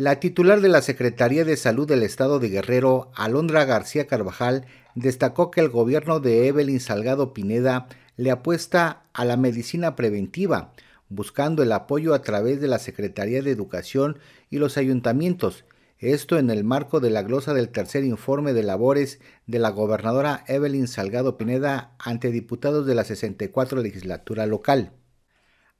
La titular de la Secretaría de Salud del Estado de Guerrero, Alondra García Carvajal, destacó que el gobierno de Evelyn Salgado Pineda le apuesta a la medicina preventiva, buscando el apoyo a través de la Secretaría de Educación y los ayuntamientos, esto en el marco de la glosa del tercer informe de labores de la gobernadora Evelyn Salgado Pineda ante diputados de la 64 legislatura local.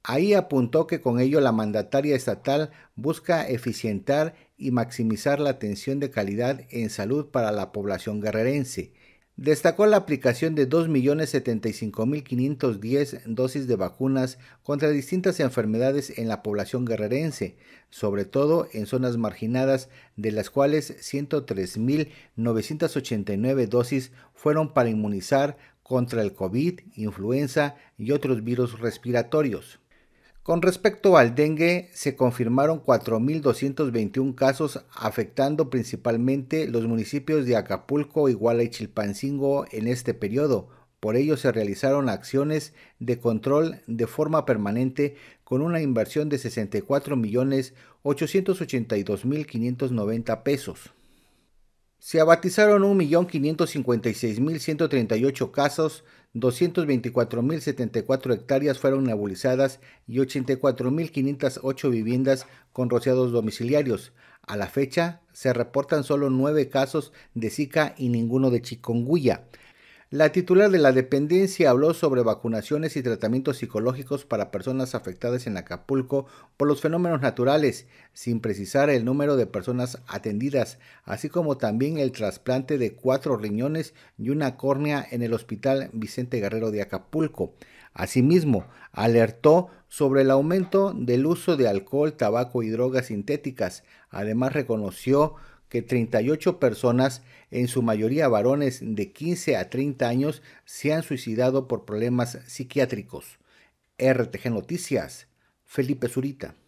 Ahí apuntó que con ello la mandataria estatal busca eficientar y maximizar la atención de calidad en salud para la población guerrerense. Destacó la aplicación de 2.075.510 dosis de vacunas contra distintas enfermedades en la población guerrerense, sobre todo en zonas marginadas, de las cuales 103.989 dosis fueron para inmunizar contra el COVID, influenza y otros virus respiratorios. Con respecto al dengue, se confirmaron 4.221 casos afectando principalmente los municipios de Acapulco, Iguala y Chilpancingo en este periodo. Por ello se realizaron acciones de control de forma permanente con una inversión de 64.882.590 pesos. Se abatizaron 1.556.138 casos, 224.074 hectáreas fueron nebulizadas y 84.508 viviendas con rociados domiciliarios. A la fecha, se reportan solo 9 casos de Zika y ninguno de chikungunya. La titular de la dependencia habló sobre vacunaciones y tratamientos psicológicos para personas afectadas en Acapulco por los fenómenos naturales, sin precisar el número de personas atendidas, así como también el trasplante de cuatro riñones y una córnea en el Hospital Vicente Guerrero de Acapulco. Asimismo, alertó sobre el aumento del uso de alcohol, tabaco y drogas sintéticas. Además, reconoció que 38 personas, en su mayoría varones de 15 a 30 años, se han suicidado por problemas psiquiátricos. RTG Noticias, Felipe Zurita.